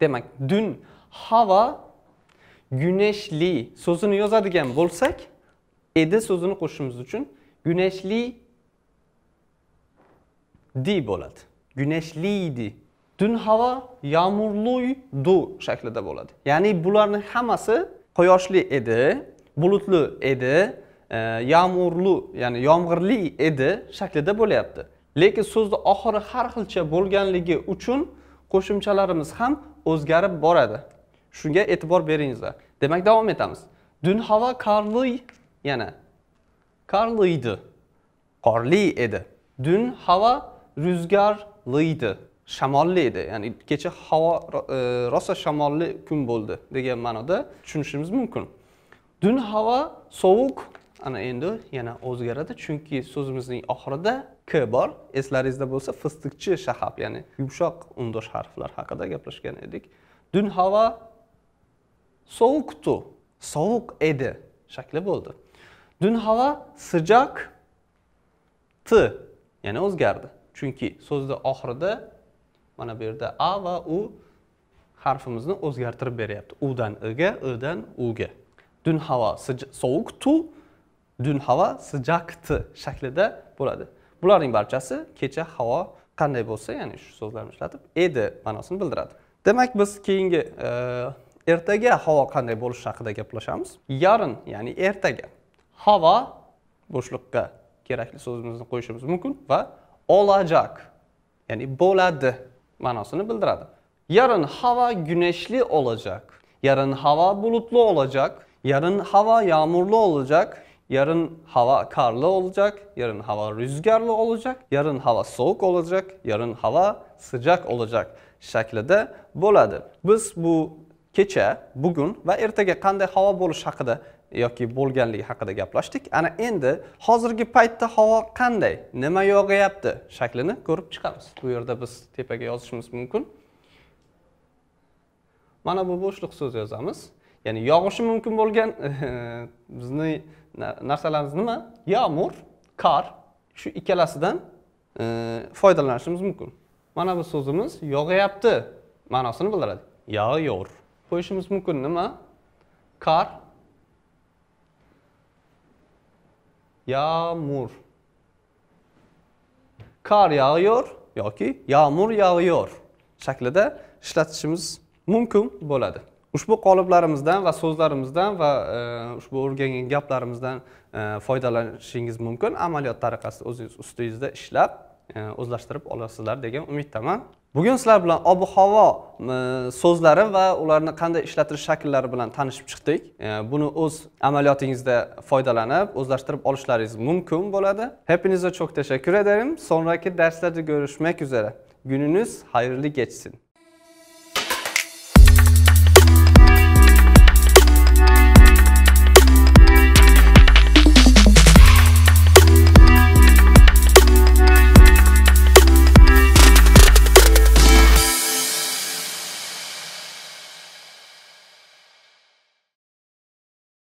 demak dun havo güneşli so'zini yozadigan bo'lsak edi so'zini qo'shishimiz uchun güneşli di bo'ladi güneşliydi dun havo du shaklida bo'ladi ya'ni bularning hammasi quyoshli edi bulutli edi e, yağmurlu ya'ni yomg'irli edi shaklida bo'lyapti lekin so'zni oxiri har xilcha bo'lganligi uchun qo'shimchalarimiz ham o'zgarib boradi shunga e'tibor beringizlar demak davom etamiz dun havo qorli yana qorli edi qorli edi dun havo rüzgarli edi shamolli edi ya'ni kecha havo e, rosa shamolli kun bo'ldi degan ma'noda tushunishimiz mumkin dun havo sovuq ana endi yana o'zgaradi chunki so'zimizning oxirida k bor eslaringizda bo'lsa fistiqchi shahab ya'ni yumshoq undosh harflar haqida gaplashgan edik dun havo sovuqtu sovuq edi shakli bo'ldi dun havo sıcak t ya'ni o'zgardi chunki so'zni oxirida mana bu yerda a va u harfimizni o'zgartirib beryapti udan iga idan uga dun havo sovuq tu dün hava sıcaktı şeklinde buradır. Bunların barçası keçe hava qanday bolsa, yəni şu sözlərni işlətib edi mənasını bildiradi. Demək biz keyingi e, ertaga havo qanday bo'lishi haqida gaplashamiz. Yarın ya'ni ertege hava bo'shliqqa kerakli so'zimizni qo'yishimiz mümkün ve olacak, ya'ni boladı manasını bildiradi. Yarın hava güneşli olacak. Yarın hava bulutlu olacak. Yarın hava yağmurlu olacak. Yarın hava karlı olacak, yarın hava rüzgarlı olacak, yarın hava soğuk olacak, yarın hava sıcak olacak shaklida bo'ladi. Biz bu kecha, bugun va ertaga qanday havo bo'lishi haqida yoki bo'lganligi haqida gaplashdik ana endi hozirgi paytda havo qanday nima yog'yapti shaklini ko'rib chiqamiz bu yerda biz tepaga yozishimiz mumkin mana bu boşluk so'z yozamiz ya'ni yog'ishi mumkin bo'lgan bizni narsalarimiz nima yağmur qor shu ikkalasidan e, foydalanishimiz mumkin mana bu so'zimiz yog'yapti ma'nosini bildiradi yağıyor qo'yishimiz mumkin nima Kar, yağmur qor yağıyor ki yağmur yağıyor shaklida ishlatishimiz mumkin bo'ladi ushbu qoliblarimizdan va so'zlarimizdan va e, ushbu o'rgangan gaplarimizdan e, foydalanishingiz mumkin amaliyot tariqasida o'zingiz ustingizda ishlab e, o'zlashtirib olasizlar degan umiddaman bugun sizlar bilan ob havo so'zlari va ularni qanday ishlatish shakllari bilan tanishib chiqdik buni o'z amaliyotingizda foydalanib o'zlashtirib olishlaringiz mumkin bo'ladi hepinizga chok tashakkur ederim sonraki darslarda görüşmek üzere gününüz hayırlı geçsin